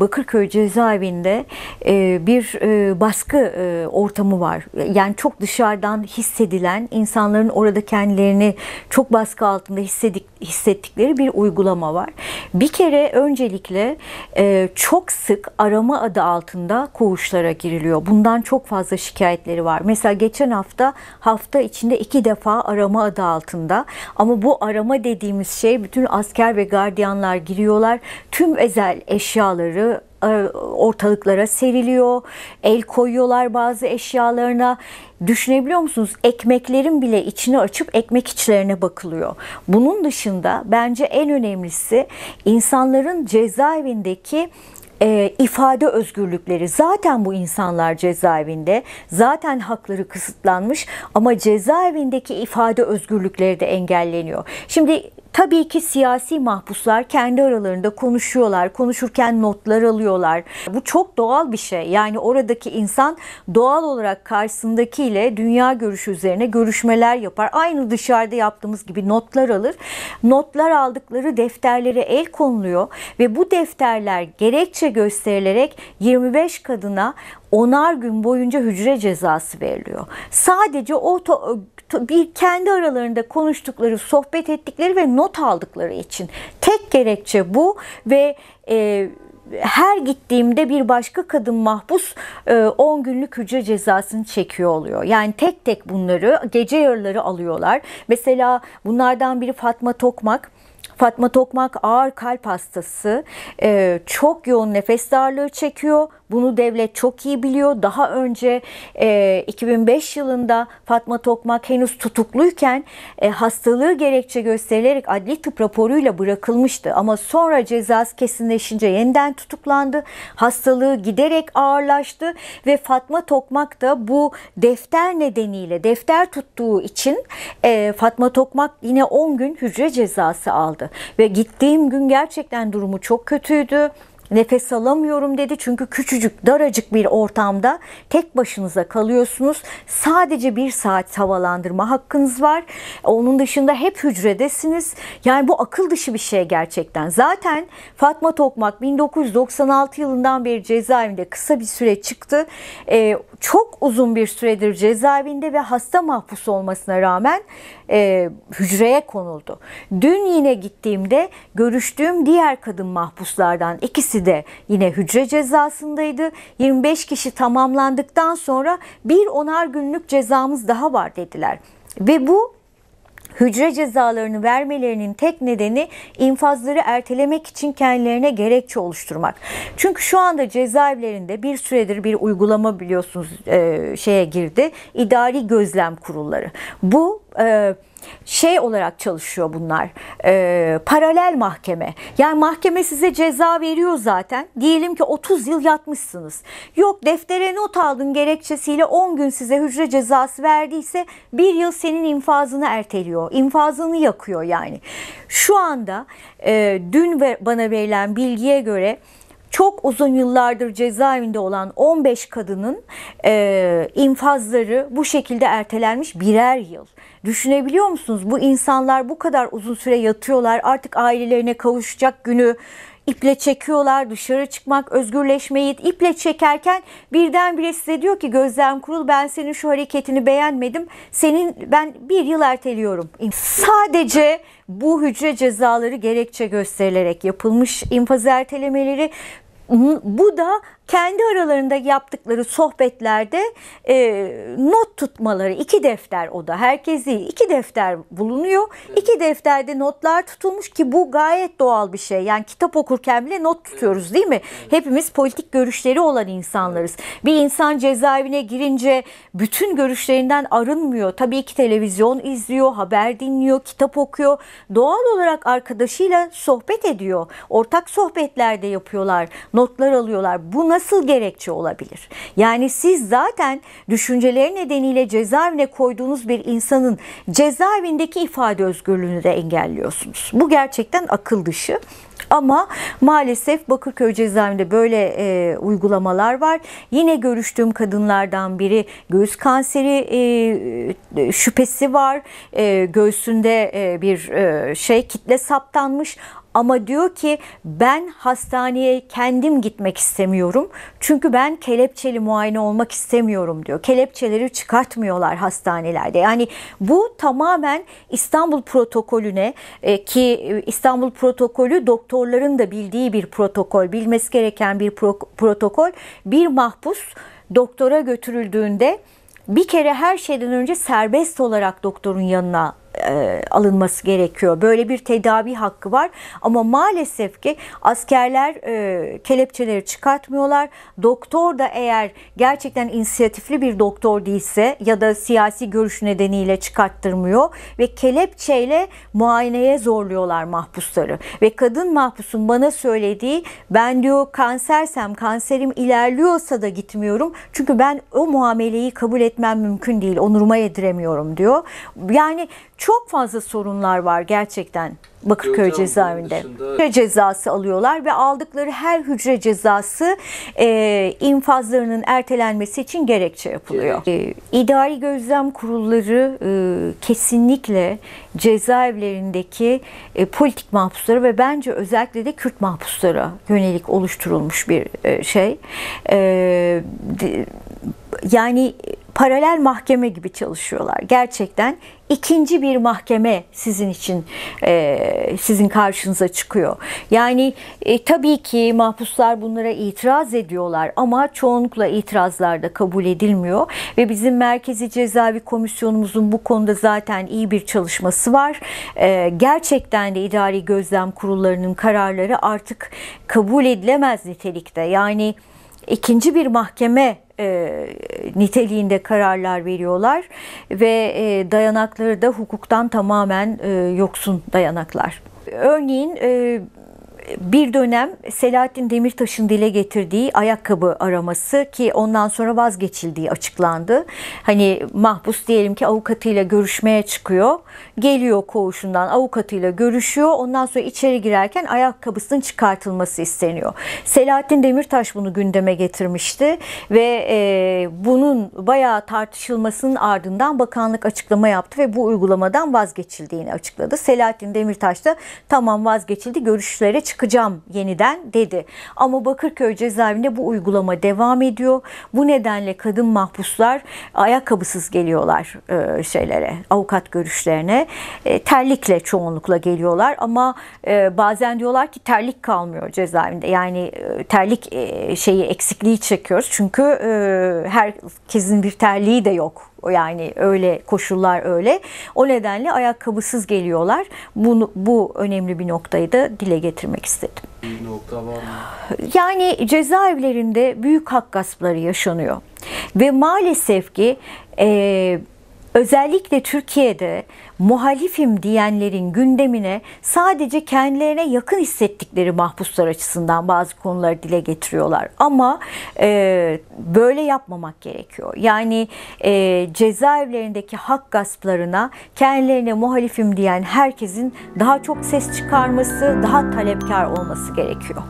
Bakırköy cezaevinde e, bir e, baskı e, ortamı var. Yani çok dışarıdan hissedilen, insanların orada kendilerini çok baskı altında hissedik, hissettikleri bir uygulama var. Bir kere öncelikle çok sık arama adı altında koğuşlara giriliyor. Bundan çok fazla şikayetleri var. Mesela geçen hafta hafta içinde iki defa arama adı altında ama bu arama dediğimiz şey bütün asker ve gardiyanlar giriyorlar. Tüm özel eşyaları e, ortalıklara seriliyor. El koyuyorlar bazı eşyalarına. Düşünebiliyor musunuz? Ekmeklerin bile içini açıp ekmek içlerine bakılıyor. Bunun dışında bence en önemlisi insanların cezaevindeki e, ifade özgürlükleri zaten bu insanlar cezaevinde zaten hakları kısıtlanmış ama cezaevindeki ifade özgürlükleri de engelleniyor. Şimdi Tabii ki siyasi mahpuslar kendi aralarında konuşuyorlar. Konuşurken notlar alıyorlar. Bu çok doğal bir şey. Yani oradaki insan doğal olarak karşısındakiyle dünya görüşü üzerine görüşmeler yapar. Aynı dışarıda yaptığımız gibi notlar alır. Notlar aldıkları defterlere el konuluyor ve bu defterler gerekçe gösterilerek 25 kadına onar gün boyunca hücre cezası veriliyor. Sadece o to, to, bir kendi aralarında konuştukları, sohbet ettikleri ve not aldıkları için tek gerekçe bu ve e, her gittiğimde bir başka kadın mahpus 10 e, günlük hücre cezasını çekiyor oluyor. Yani tek tek bunları gece yarıları alıyorlar. Mesela bunlardan biri Fatma Tokmak. Fatma Tokmak ağır kalp hastası, e, çok yoğun nefes darlığı çekiyor bunu devlet çok iyi biliyor. Daha önce e, 2005 yılında Fatma Tokmak henüz tutukluyken e, hastalığı gerekçe gösterilerek adli tıp raporuyla bırakılmıştı. Ama sonra cezası kesinleşince yeniden tutuklandı. Hastalığı giderek ağırlaştı ve Fatma Tokmak da bu defter nedeniyle, defter tuttuğu için e, Fatma Tokmak yine 10 gün hücre cezası aldı. Ve gittiğim gün gerçekten durumu çok kötüydü nefes alamıyorum dedi. Çünkü küçücük, daracık bir ortamda tek başınıza kalıyorsunuz. Sadece bir saat havalandırma hakkınız var. Onun dışında hep hücredesiniz. Yani bu akıl dışı bir şey gerçekten. Zaten Fatma Tokmak 1996 yılından beri cezaevinde kısa bir süre çıktı. Ee, çok uzun bir süredir cezaevinde ve hasta mahpus olmasına rağmen e, hücreye konuldu. Dün yine gittiğimde görüştüğüm diğer kadın mahpuslardan ikisi de yine hücre cezasındaydı. 25 kişi tamamlandıktan sonra bir onar günlük cezamız daha var dediler. Ve bu hücre cezalarını vermelerinin tek nedeni infazları ertelemek için kendilerine gerekçe oluşturmak. Çünkü şu anda cezaevlerinde bir süredir bir uygulama biliyorsunuz e, şeye girdi. İdari gözlem kurulları. Bu e, şey olarak çalışıyor bunlar. E, paralel mahkeme. Yani mahkeme size ceza veriyor zaten. Diyelim ki 30 yıl yatmışsınız. Yok deftere not aldın gerekçesiyle 10 gün size hücre cezası verdiyse 1 yıl senin infazını erteliyor. İnfazını yakıyor yani. Şu anda e, dün bana verilen bilgiye göre çok uzun yıllardır cezaevinde olan 15 kadının e, infazları bu şekilde ertelenmiş birer yıl. Düşünebiliyor musunuz? Bu insanlar bu kadar uzun süre yatıyorlar. Artık ailelerine kavuşacak günü iple çekiyorlar. Dışarı çıkmak, özgürleşmeyi iple çekerken birdenbire size diyor ki Gözlem Kurul ben senin şu hareketini beğenmedim. Senin ben bir yıl erteliyorum. Sadece bu hücre cezaları gerekçe gösterilerek yapılmış infaz ertelemeleri bu da kendi aralarında yaptıkları sohbetlerde e, not tutmaları iki defter o da herkes değil iki defter bulunuyor. iki defterde notlar tutulmuş ki bu gayet doğal bir şey. Yani kitap okurken bile not tutuyoruz değil mi? Hepimiz politik görüşleri olan insanlarız. Bir insan cezaevine girince bütün görüşlerinden arınmıyor. Tabii ki televizyon izliyor, haber dinliyor, kitap okuyor. Doğal olarak arkadaşıyla sohbet ediyor. Ortak sohbetlerde yapıyorlar, notlar alıyorlar. Buna nasıl gerekçe olabilir? Yani siz zaten düşünceleri nedeniyle cezaevine koyduğunuz bir insanın cezaevindeki ifade özgürlüğünü de engelliyorsunuz. Bu gerçekten akıl dışı. Ama maalesef Bakırköy cezaevinde böyle e, uygulamalar var. Yine görüştüğüm kadınlardan biri göğüs kanseri e, e, şüphesi var. E, göğsünde e, bir e, şey kitle saptanmış ama diyor ki ben hastaneye kendim gitmek istemiyorum. Çünkü ben kelepçeli muayene olmak istemiyorum diyor. Kelepçeleri çıkartmıyorlar hastanelerde. Yani bu tamamen İstanbul protokolüne e, ki e, İstanbul protokolü doktor doktorların da bildiği bir protokol, bilmesi gereken bir pro protokol. Bir mahpus doktora götürüldüğünde bir kere her şeyden önce serbest olarak doktorun yanına e, alınması gerekiyor. Böyle bir tedavi hakkı var ama maalesef ki askerler e, kelepçeleri çıkartmıyorlar. Doktor da eğer gerçekten inisiyatifli bir doktor değilse ya da siyasi görüş nedeniyle çıkarttırmıyor ve kelepçeyle muayeneye zorluyorlar mahpusları. Ve kadın mahpusun bana söylediği ben diyor kansersem kanserim ilerliyorsa da gitmiyorum. Çünkü ben o muameleyi kabul etmem mümkün değil. Onuruma yediremiyorum diyor. Yani çok çok fazla sorunlar var gerçekten Bakırköy Hocam, cezaevinde. Hücre cezası alıyorlar ve aldıkları her hücre cezası e, infazlarının ertelenmesi için gerekçe yapılıyor. Gerek. E, idari gözlem kurulları e, kesinlikle cezaevlerindeki e, politik mahpuslara ve bence özellikle de Kürt mahpuslara yönelik oluşturulmuş bir e, şey. E, de, yani paralel mahkeme gibi çalışıyorlar. Gerçekten ikinci bir mahkeme sizin için e, sizin karşınıza çıkıyor. Yani e, tabii ki mahpuslar bunlara itiraz ediyorlar ama çoğunlukla itirazlar da kabul edilmiyor ve bizim Merkezi Cezaevi Komisyonumuzun bu konuda zaten iyi bir çalışması var. E, gerçekten de idari gözlem kurullarının kararları artık kabul edilemez nitelikte. Yani ikinci bir mahkeme e, niteliğinde kararlar veriyorlar ve e, dayanakları da hukuktan tamamen e, yoksun dayanaklar. Örneğin e, bir dönem Selahattin Demirtaş'ın dile getirdiği ayakkabı araması ki ondan sonra vazgeçildiği açıklandı. Hani mahpus diyelim ki avukatıyla görüşmeye çıkıyor. Geliyor koğuşundan avukatıyla görüşüyor. Ondan sonra içeri girerken ayakkabısının çıkartılması isteniyor. Selahattin Demirtaş bunu gündeme getirmişti ve e, bunun bayağı tartışılmasının ardından bakanlık açıklama yaptı ve bu uygulamadan vazgeçildiğini açıkladı. Selahattin Demirtaş da tamam vazgeçildi görüşlere çıktı çıkacağım yeniden dedi. Ama Bakırköy cezaevinde bu uygulama devam ediyor. Bu nedenle kadın mahpuslar ayakkabısız geliyorlar e, şeylere, avukat görüşlerine. E, terlikle çoğunlukla geliyorlar ama e, bazen diyorlar ki terlik kalmıyor cezaevinde. Yani e, terlik e, şeyi eksikliği çekiyoruz. Çünkü e, herkesin bir terliği de yok yani öyle koşullar öyle. O nedenle ayakkabısız geliyorlar. Bunu, bu önemli bir noktayı da dile getirmek istedim. Bir nokta var mı? Yani cezaevlerinde büyük hak gaspları yaşanıyor. Ve maalesef ki e, özellikle Türkiye'de muhalifim diyenlerin gündemine sadece kendilerine yakın hissettikleri mahpuslar açısından bazı konuları dile getiriyorlar. Ama e, böyle yapmamak gerekiyor. Yani e, cezaevlerindeki hak gasplarına kendilerine muhalifim diyen herkesin daha çok ses çıkarması, daha talepkar olması gerekiyor.